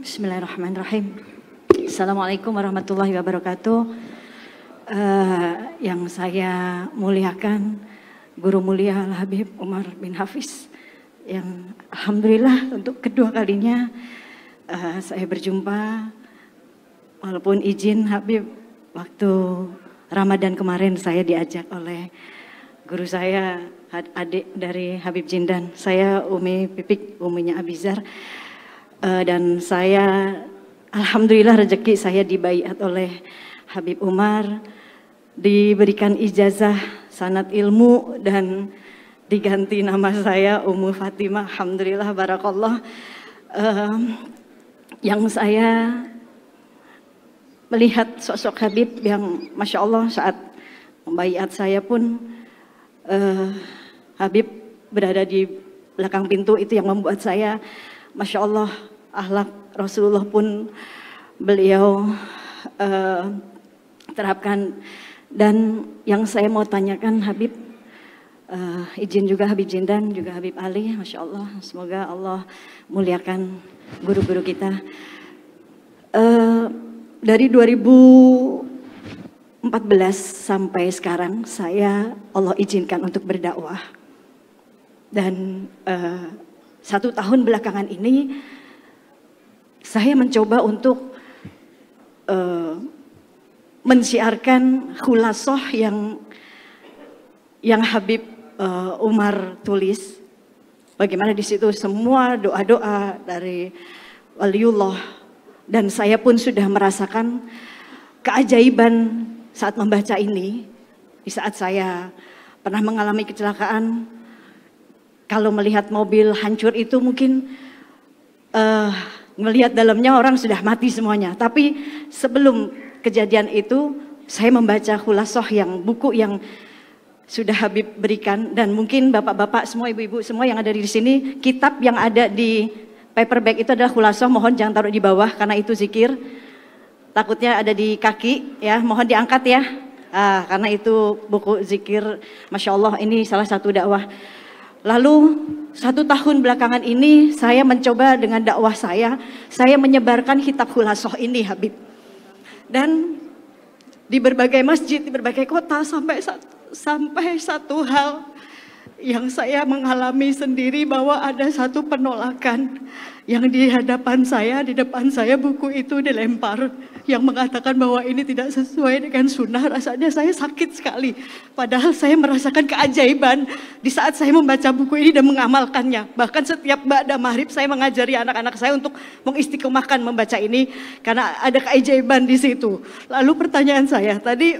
Bismillahirrahmanirrahim. Assalamualaikum warahmatullahi wabarakatuh. Uh, yang saya muliakan Guru Mulia Al Habib Umar bin Hafiz yang alhamdulillah untuk kedua kalinya uh, saya berjumpa walaupun izin Habib waktu Ramadan kemarin saya diajak oleh guru saya adik dari Habib Jindan saya Umi Pipik uminya Abizar uh, dan saya alhamdulillah rezeki saya dibayat oleh Habib Umar diberikan ijazah sanat ilmu dan diganti nama saya Ummu Fatimah alhamdulillah barakallah uh, yang saya melihat sosok Habib yang masya Allah saat membaiat saya pun uh, Habib berada di belakang pintu itu yang membuat saya Masya Allah ahlak Rasulullah pun beliau uh, terapkan. Dan yang saya mau tanyakan Habib, uh, izin juga Habib Jindan, juga Habib Ali, Masya Allah, semoga Allah muliakan guru-guru kita. Uh, dari 2014 sampai sekarang saya Allah izinkan untuk berdakwah. Dan uh, satu tahun belakangan ini saya mencoba untuk uh, mensiarkan khulasoh yang yang Habib uh, Umar tulis. Bagaimana di situ semua doa-doa dari waliullah dan saya pun sudah merasakan keajaiban saat membaca ini. Di saat saya pernah mengalami kecelakaan, kalau melihat mobil hancur itu mungkin uh, eh, melihat dalamnya orang sudah mati semuanya. Tapi sebelum kejadian itu saya membaca hulasoh yang buku yang sudah Habib berikan dan mungkin bapak-bapak semua ibu-ibu semua yang ada di sini kitab yang ada di paperback itu adalah hulasoh mohon jangan taruh di bawah karena itu zikir takutnya ada di kaki ya mohon diangkat ya ah, karena itu buku zikir masya Allah ini salah satu dakwah Lalu satu tahun belakangan ini saya mencoba dengan dakwah saya, saya menyebarkan kitab khulasoh ini Habib. Dan di berbagai masjid, di berbagai kota sampai satu, sampai satu hal yang saya mengalami sendiri bahwa ada satu penolakan yang di hadapan saya, di depan saya buku itu dilempar yang mengatakan bahwa ini tidak sesuai dengan sunnah. Rasanya saya sakit sekali. Padahal saya merasakan keajaiban di saat saya membaca buku ini dan mengamalkannya. Bahkan setiap Ba'da Mahrib saya mengajari anak-anak saya untuk mengistiqomahkan membaca ini karena ada keajaiban di situ. Lalu pertanyaan saya, tadi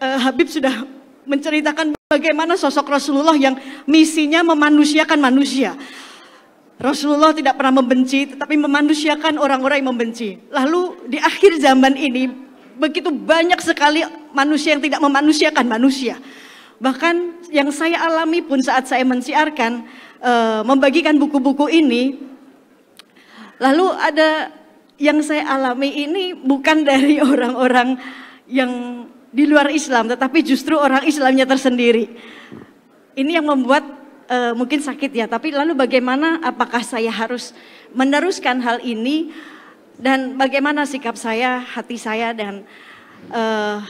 uh, Habib sudah menceritakan Bagaimana sosok Rasulullah yang misinya memanusiakan manusia. Rasulullah tidak pernah membenci, tetapi memanusiakan orang-orang yang membenci. Lalu di akhir zaman ini, begitu banyak sekali manusia yang tidak memanusiakan manusia. Bahkan yang saya alami pun saat saya mensiarkan, e, membagikan buku-buku ini, lalu ada yang saya alami ini bukan dari orang-orang yang di luar Islam, tetapi justru orang Islamnya tersendiri. Ini yang membuat uh, mungkin sakit ya, tapi lalu bagaimana apakah saya harus meneruskan hal ini dan bagaimana sikap saya, hati saya dan uh,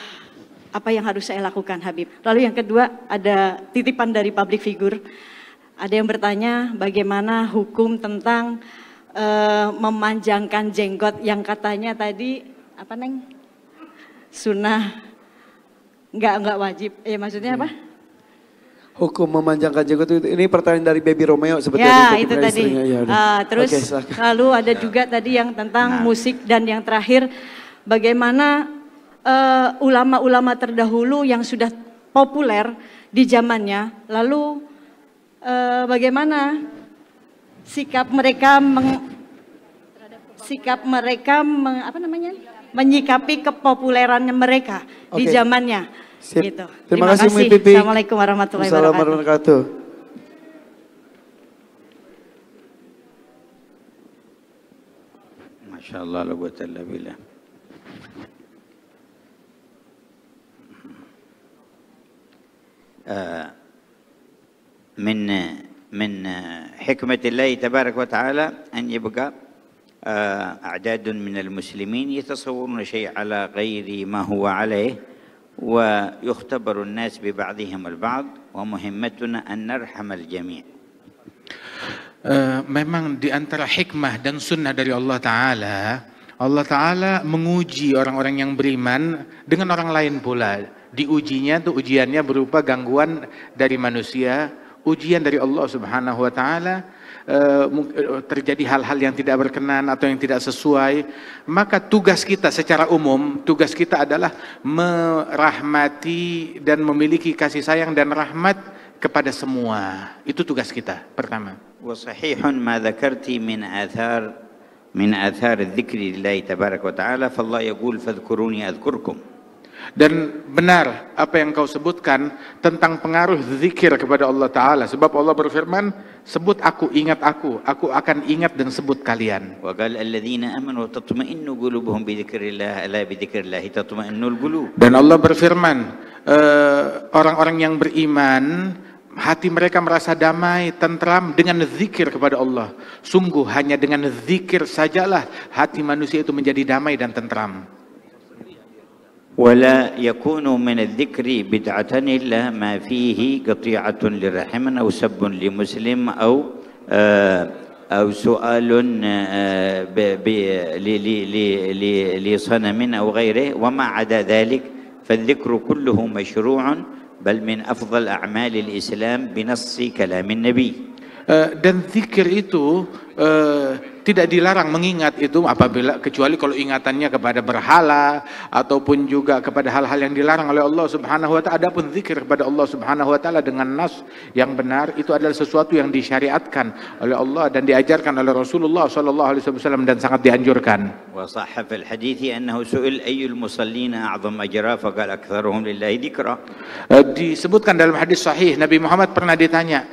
apa yang harus saya lakukan Habib. Lalu yang kedua ada titipan dari public figure. Ada yang bertanya bagaimana hukum tentang uh, memanjangkan jenggot yang katanya tadi apa neng? Sunnah Enggak, enggak wajib. Ya maksudnya iya. apa? Hukum memanjangkan jenggot itu ini pertanyaan dari Baby Romeo sebetulnya. Ya itu tadi. Ya, uh, terus okay, lalu ada juga tadi yang tentang nah. musik dan yang terakhir bagaimana eh, ulama-ulama uh, terdahulu yang sudah populer di zamannya, lalu uh, bagaimana sikap mereka meng, sikap mereka meng, apa namanya? menyikapi kepopulerannya mereka okay. di zamannya. Sip. Gitu. Terima, Terima kasih, kasih. Pipi. Assalamualaikum warahmatullahi wabarakatuh. Masya Allah la quwata illa billah. من من حكمة الله تبارك وتعالى أن يبقى أعداد من المسلمين يتصورون شيء على غير ما هو عليه ويختبر الناس ببعضهم البعض ومهمتنا أن نرحم الجميع Memang di antara hikmah dan sunnah dari Allah Ta'ala Allah Ta'ala menguji orang-orang yang beriman dengan orang lain pula Diujinya tuh ujiannya berupa gangguan dari manusia Ujian dari Allah Subhanahu Wa Ta'ala Eh, eh, terjadi hal-hal yang tidak berkenan atau yang tidak sesuai, maka tugas kita secara umum, tugas kita adalah merahmati dan memiliki kasih sayang dan rahmat kepada semua. Itu tugas kita pertama. ما من آثار من آثار الذكر لله تبارك وتعالى فالله يقول فاذكروني أذكركم dan benar apa yang kau sebutkan tentang pengaruh zikir kepada Allah Ta'ala. Sebab Allah berfirman, sebut aku, ingat aku. Aku akan ingat dan sebut kalian. Dan Allah berfirman, eh, orang-orang yang beriman, hati mereka merasa damai, tentram dengan zikir kepada Allah. Sungguh hanya dengan zikir sajalah hati manusia itu menjadi damai dan tentram. ولا يكون من الذكر بدعة إلا ما فيه قطيعة لرحم أو سب لمسلم أو آه، أو سؤال آه، لصنم أو غيره وما عدا ذلك فالذكر كله مشروع بل من أفضل أعمال الإسلام بنص كلام النبي Eh, dan zikir itu eh, tidak dilarang mengingat itu apabila kecuali kalau ingatannya kepada berhala ataupun juga kepada hal-hal yang dilarang oleh Allah Subhanahu wa taala adapun zikir kepada Allah Subhanahu wa taala dengan nas yang benar itu adalah sesuatu yang disyariatkan oleh Allah dan diajarkan oleh Rasulullah sallallahu alaihi wasallam dan sangat dianjurkan. Wa hadithi annahu su'il ayyul musallina a'zam ajra aktsaruhum lillahi dzikra. Eh, disebutkan dalam hadis sahih Nabi Muhammad pernah ditanya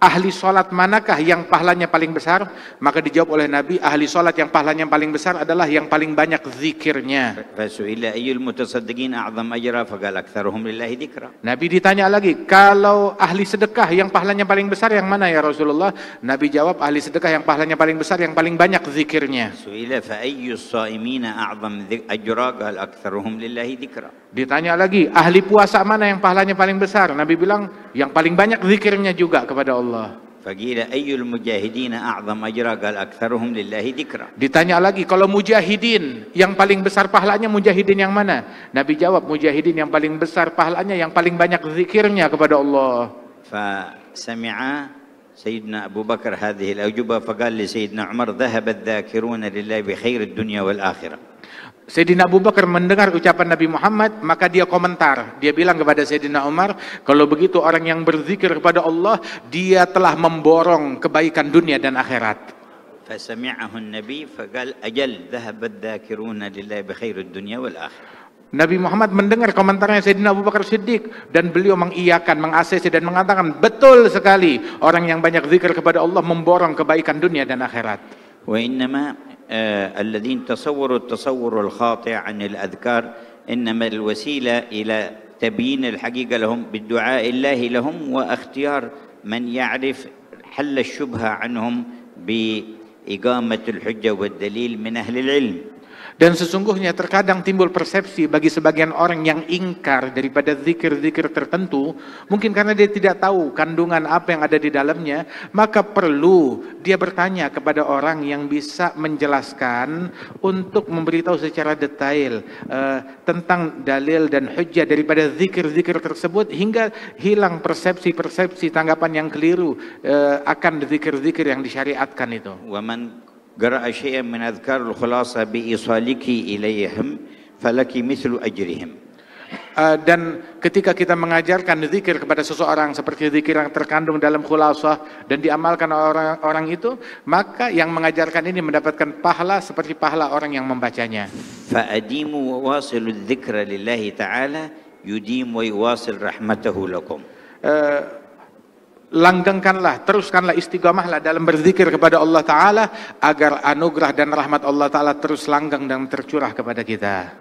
ahli sholat manakah yang pahalanya paling besar? Maka dijawab oleh Nabi, ahli sholat yang pahalanya paling besar adalah yang paling banyak zikirnya. Nabi ditanya lagi, kalau ahli sedekah yang pahalanya paling besar yang mana ya Rasulullah? Nabi jawab, ahli sedekah yang pahalanya paling besar yang paling banyak zikirnya. Ditanya lagi, ahli puasa mana yang pahalanya paling besar? Nabi bilang, yang paling banyak zikirnya juga kepada Allah. Allah. Faqila ayyul mujahidina a'zam ajra qal aktsaruhum lillahi dzikra. Ditanya lagi kalau mujahidin yang paling besar pahalanya mujahidin yang mana? Nabi jawab mujahidin yang paling besar pahalanya yang paling banyak zikirnya kepada Allah. Fa sami'a سيدنا أبو بكر هذه Umar فقال لسيدنا عمر lillahi الذاكرون لله dunya wal akhirah. Sayyidina Abu Bakar mendengar ucapan Nabi Muhammad, maka dia komentar. Dia bilang kepada Sayyidina Umar, kalau begitu orang yang berzikir kepada Allah, dia telah memborong kebaikan dunia dan akhirat. Nabi Muhammad mendengar komentarnya Sayyidina Abu Bakar Siddiq dan beliau mengiyakan, mengasesi dan mengatakan betul sekali orang yang banyak zikir kepada Allah memborong kebaikan dunia dan akhirat. Wa innama آه، الذين تصوروا التصور الخاطئ عن الأذكار إنما الوسيلة إلى تبيين الحقيقة لهم بالدعاء الله لهم واختيار من يعرف حل الشبهة عنهم بإقامة الحجة والدليل من أهل العلم Dan sesungguhnya terkadang timbul persepsi bagi sebagian orang yang ingkar daripada zikir-zikir tertentu, mungkin karena dia tidak tahu kandungan apa yang ada di dalamnya, maka perlu dia bertanya kepada orang yang bisa menjelaskan untuk memberitahu secara detail uh, tentang dalil dan hujah daripada zikir-zikir tersebut hingga hilang persepsi-persepsi tanggapan yang keliru uh, akan zikir-zikir yang disyariatkan itu. Waman قرأ شيئا من أذكار الخلاصة بإيصالك إليهم فلك مثل أجرهم Uh, dan ketika kita mengajarkan zikir kepada seseorang seperti zikir yang terkandung dalam khulasah dan diamalkan orang orang itu maka yang mengajarkan ini mendapatkan pahala seperti pahala orang yang membacanya fa'adimu wa wasilu dzikra lillahi ta'ala yudim wa yuwasil rahmatahu lakum eh, langgengkanlah, teruskanlah istiqomahlah dalam berzikir kepada Allah Ta'ala agar anugerah dan rahmat Allah Ta'ala terus langgeng dan tercurah kepada kita.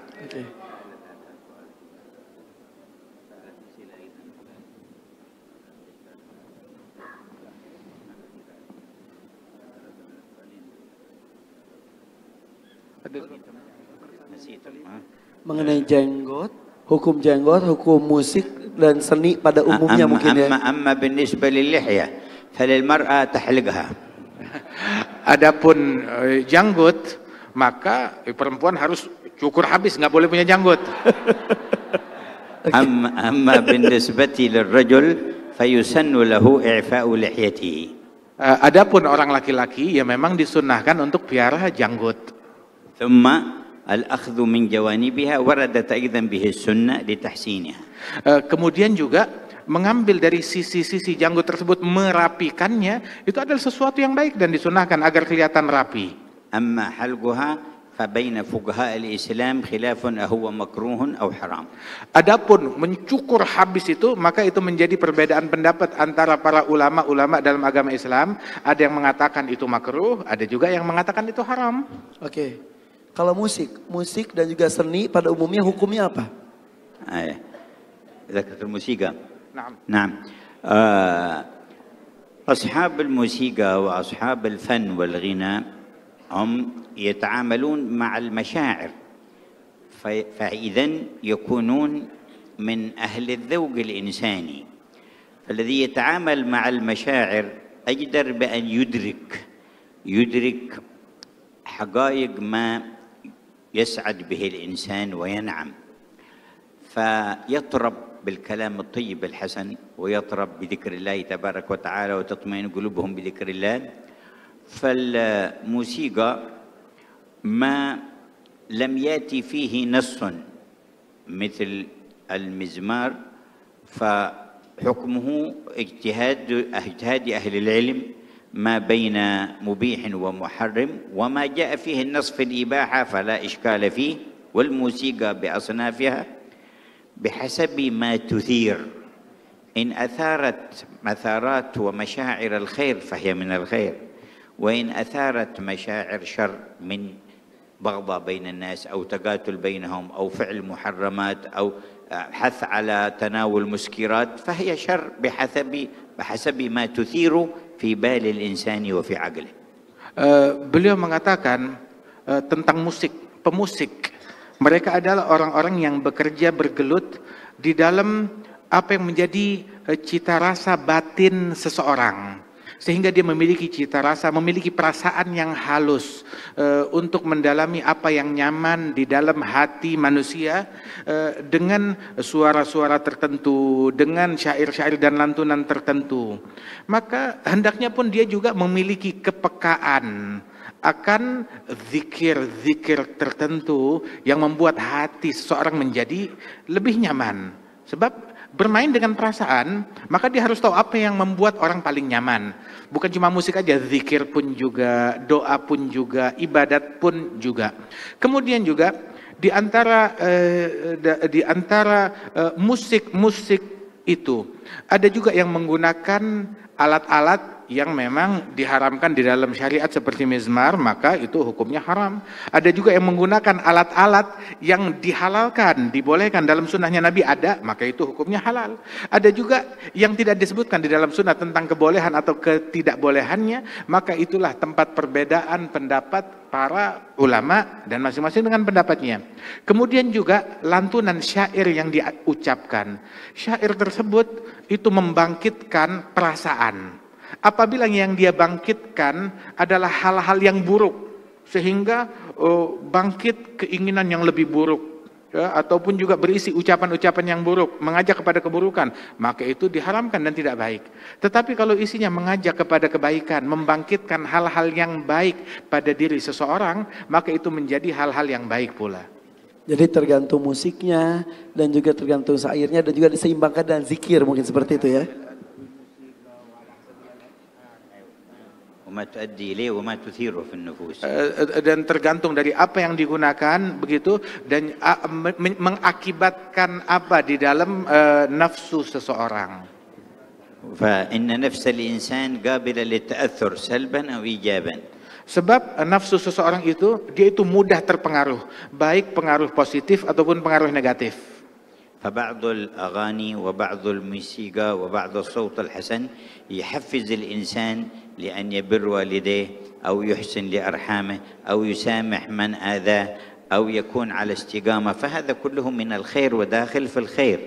Mengenai jenggot, hukum jenggot, hukum musik dan seni pada umumnya amma, mungkin ya. Amma amma بالنسبة للحية فللمرأة تحلقها. Adapun eh, janggut maka eh, perempuan harus cukur habis nggak boleh punya janggut. amma amma بالنسبة للرجل فيسن له إعفاء لحيته. Adapun orang laki-laki ya memang disunahkan untuk piara janggut. Thumma al-akhdhu min jawanibiha waradat aidan bihi sunnah tahsinih. Eh, kemudian juga mengambil dari sisi-sisi janggut tersebut merapikannya itu adalah sesuatu yang baik dan disunahkan agar kelihatan rapi. Amma halquha baina fuqaha al-Islam khilafun ahuwa makruhun aw haram. Adapun mencukur habis itu maka itu menjadi perbedaan pendapat antara para ulama-ulama dalam agama Islam, ada yang mengatakan itu makruh, ada juga yang mengatakan itu haram. Oke. Okay. Kalau musik, musik dan juga seni pada umumnya hukumnya apa? ذكرت الموسيقى نعم نعم أصحاب الموسيقى وأصحاب الفن والغناء هم يتعاملون مع المشاعر فإذا يكونون من أهل الذوق الإنساني فالذي يتعامل مع المشاعر أجدر بأن يدرك يدرك حقائق ما يسعد به الإنسان وينعم فيطرب بالكلام الطيب الحسن ويطرب بذكر الله تبارك وتعالى وتطمئن قلوبهم بذكر الله فالموسيقى ما لم ياتي فيه نص مثل المزمار فحكمه اجتهاد اجتهاد اهل العلم ما بين مبيح ومحرم وما جاء فيه النص في الإباحة فلا إشكال فيه والموسيقى بأصنافها بحسب ما تثير إن أثارت مثارات ومشاعر الخير فهي من الخير وإن أثارت مشاعر شر من بغضة بين الناس أو تقاتل بينهم أو فعل محرمات أو حث على تناول مسكرات فهي شر بحسب بحسب ما تثير في بال الإنسان وفي عقله. beliau mengatakan tentang musik, pemusik. Mereka adalah orang-orang yang bekerja bergelut di dalam apa yang menjadi cita rasa batin seseorang sehingga dia memiliki cita rasa, memiliki perasaan yang halus e, untuk mendalami apa yang nyaman di dalam hati manusia e, dengan suara-suara tertentu, dengan syair-syair dan lantunan tertentu. Maka hendaknya pun dia juga memiliki kepekaan akan zikir-zikir tertentu yang membuat hati seseorang menjadi lebih nyaman. Sebab bermain dengan perasaan, maka dia harus tahu apa yang membuat orang paling nyaman. Bukan cuma musik aja, zikir pun juga, doa pun juga, ibadat pun juga. Kemudian juga di antara eh, di antara eh, musik-musik eh, itu ada juga yang menggunakan alat-alat yang memang diharamkan di dalam syariat seperti mizmar maka itu hukumnya haram. Ada juga yang menggunakan alat-alat yang dihalalkan, dibolehkan dalam sunnahnya Nabi ada maka itu hukumnya halal. Ada juga yang tidak disebutkan di dalam sunnah tentang kebolehan atau ketidakbolehannya maka itulah tempat perbedaan pendapat para ulama dan masing-masing dengan pendapatnya. Kemudian juga lantunan syair yang diucapkan. Syair tersebut itu membangkitkan perasaan Apabila yang dia bangkitkan adalah hal-hal yang buruk, sehingga uh, bangkit keinginan yang lebih buruk, ya, ataupun juga berisi ucapan-ucapan yang buruk, mengajak kepada keburukan, maka itu diharamkan dan tidak baik. Tetapi kalau isinya mengajak kepada kebaikan, membangkitkan hal-hal yang baik pada diri seseorang, maka itu menjadi hal-hal yang baik pula. Jadi tergantung musiknya dan juga tergantung sairnya dan juga diseimbangkan dengan zikir mungkin seperti itu ya. Eh, eh, dan tergantung dari apa yang digunakan begitu dan ah, mengakibatkan apa di dalam uh, nafsu seseorang. فإن نفس الإنسان قابلة للتأثر سلبا أو إيجابا Sebab nafsu seseorang itu dia itu mudah terpengaruh, baik pengaruh positif ataupun pengaruh negatif. فبعض الأغاني وبعض الموسيقى وبعض الصوت الحسن يحفز الإنسان لأن يبر والديه أو يحسن لأرحامه أو يسامح من آذاه أو يكون على استقامة فهذا كله من الخير وداخل في الخير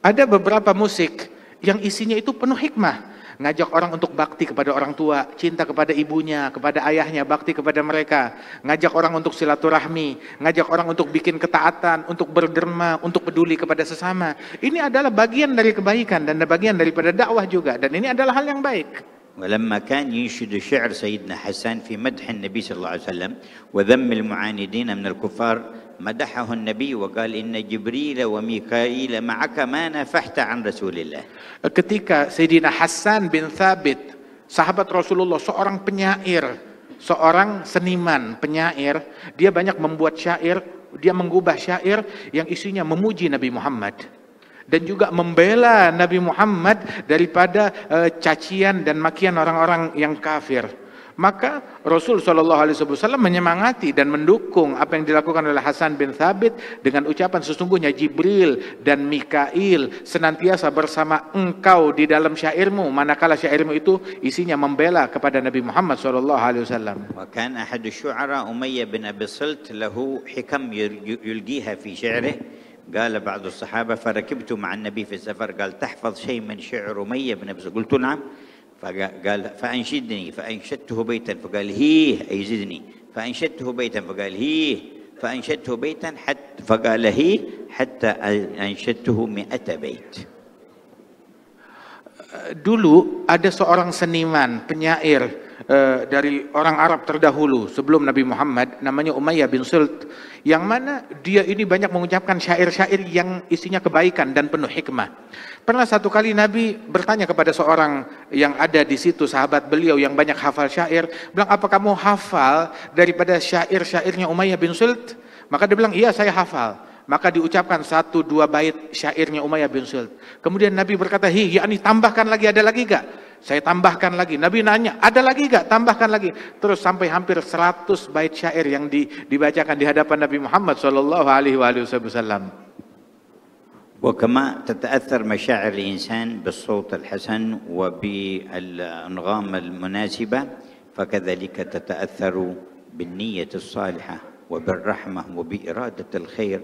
Ada beberapa musik yang isinya itu penuh hikmah. Ngajak orang untuk bakti kepada orang tua, cinta kepada ibunya, kepada ayahnya, bakti kepada mereka. Ngajak orang untuk silaturahmi, ngajak orang untuk bikin ketaatan, untuk berderma, untuk peduli kepada sesama. Ini adalah bagian dari kebaikan dan bagian daripada dakwah juga. Dan ini adalah hal yang baik. ولما كان ينشد شعر سيدنا حسان في مدح النبي صلى الله عليه وسلم وذم المعاندين من الكفار مدحه النبي وقال إن جبريل وميكائيل معك ما نفحت عن رسول الله ketika Sayyidina Hasan bin Thabit sahabat Rasulullah seorang penyair seorang seniman penyair dia banyak membuat syair dia mengubah syair yang isinya memuji Nabi Muhammad dan juga membela Nabi Muhammad daripada uh, cacian dan makian orang-orang yang kafir. Maka Rasul Shallallahu Alaihi Wasallam menyemangati dan mendukung apa yang dilakukan oleh Hasan bin Thabit dengan ucapan sesungguhnya Jibril dan Mikail senantiasa bersama engkau di dalam syairmu manakala syairmu itu isinya membela kepada Nabi Muhammad Shallallahu Alaihi Wasallam. Wakan syuara Umayyah bin Abi lahu hikam yulgiha fi syairih قال بعض الصحابة فركبت مع النبي في السفر قال تحفظ شيء من شعر أمية بن أبي قلت نعم فقال فأنشدني فأنشدته بيتا فقال هيه أي زدني فأنشدته بيتا فقال هيه فأنشدته بيتا حتى فقال هيه حتى أنشدته مئة بيت Dulu ada seorang seniman, penyair, Eh, dari orang Arab terdahulu sebelum Nabi Muhammad namanya Umayyah bin Sult yang mana dia ini banyak mengucapkan syair-syair yang isinya kebaikan dan penuh hikmah. Pernah satu kali Nabi bertanya kepada seorang yang ada di situ sahabat beliau yang banyak hafal syair, bilang apa kamu hafal daripada syair-syairnya Umayyah bin Sult? Maka dia bilang iya saya hafal maka diucapkan satu dua bait syairnya Umayyah bin Sult. Kemudian Nabi berkata, "Hi, yakni tambahkan lagi ada lagi gak? Saya tambahkan lagi. Nabi nanya, ada lagi gak? Tambahkan lagi. Terus sampai hampir 100 bait syair yang di, dibacakan di hadapan Nabi Muhammad Shallallahu Alaihi Wasallam. وكما تتأثر مشاعر الإنسان بالصوت الحسن وبالأنغام المناسبة فكذلك تتأثر بالنية الصالحة وبالرحمة وبإرادة الخير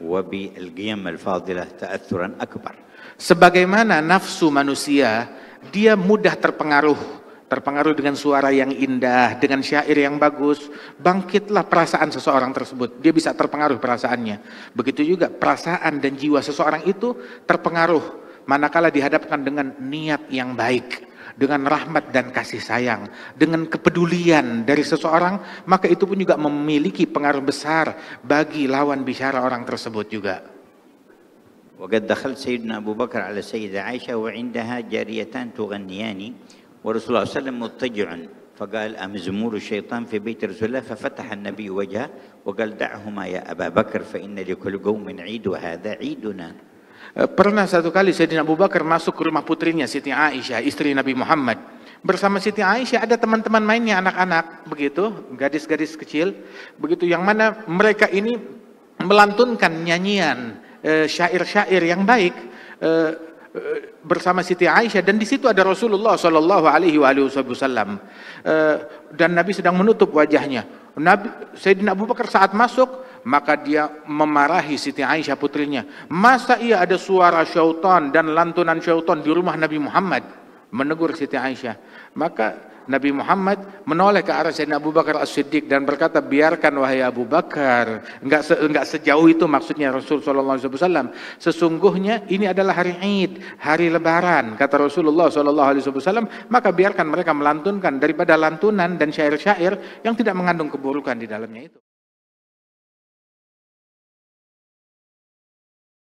وبالقيم الفاضلة تأثرا أكبر. Sebagaimana nafsu manusia dia mudah terpengaruh, terpengaruh dengan suara yang indah, dengan syair yang bagus. Bangkitlah perasaan seseorang tersebut, dia bisa terpengaruh perasaannya. Begitu juga perasaan dan jiwa seseorang itu terpengaruh manakala dihadapkan dengan niat yang baik, dengan rahmat dan kasih sayang, dengan kepedulian dari seseorang, maka itu pun juga memiliki pengaruh besar bagi lawan bicara orang tersebut juga. وقد دخلت سيدنا أبو بكر على سيدة عائشة وعندها جاريتان تغنياني ورسول الله صلى الله عليه وسلم مضطجع فقال أمزمور الشيطان في بيت رسول الله ففتح النبي وجهه وقال دعهما يا أبا بكر فإن لكل قوم عيد وهذا عيدنا Pernah satu kali Sayyidina Abu Bakar masuk ke rumah putrinya Siti Aisyah, istri Nabi Muhammad. Bersama Siti Aisyah ada teman-teman mainnya anak-anak begitu, gadis-gadis kecil. Begitu yang mana mereka ini melantunkan nyanyian Eh, syair-syair yang baik eh, eh, bersama Siti Aisyah dan di situ ada Rasulullah Shallallahu Alaihi Wasallam dan Nabi sedang menutup wajahnya. Nabi Sayyidina Abu Bakar saat masuk maka dia memarahi Siti Aisyah putrinya. Masa ia ada suara syaitan dan lantunan syaitan di rumah Nabi Muhammad menegur Siti Aisyah. Maka Nabi Muhammad menoleh ke arah Sayyidina Abu Bakar As-Siddiq dan berkata, biarkan wahai Abu Bakar. Enggak, se enggak sejauh itu maksudnya Rasul SAW. Sesungguhnya ini adalah hari Id, hari Lebaran, kata Rasulullah SAW. Maka biarkan mereka melantunkan daripada lantunan dan syair-syair yang tidak mengandung keburukan di dalamnya itu.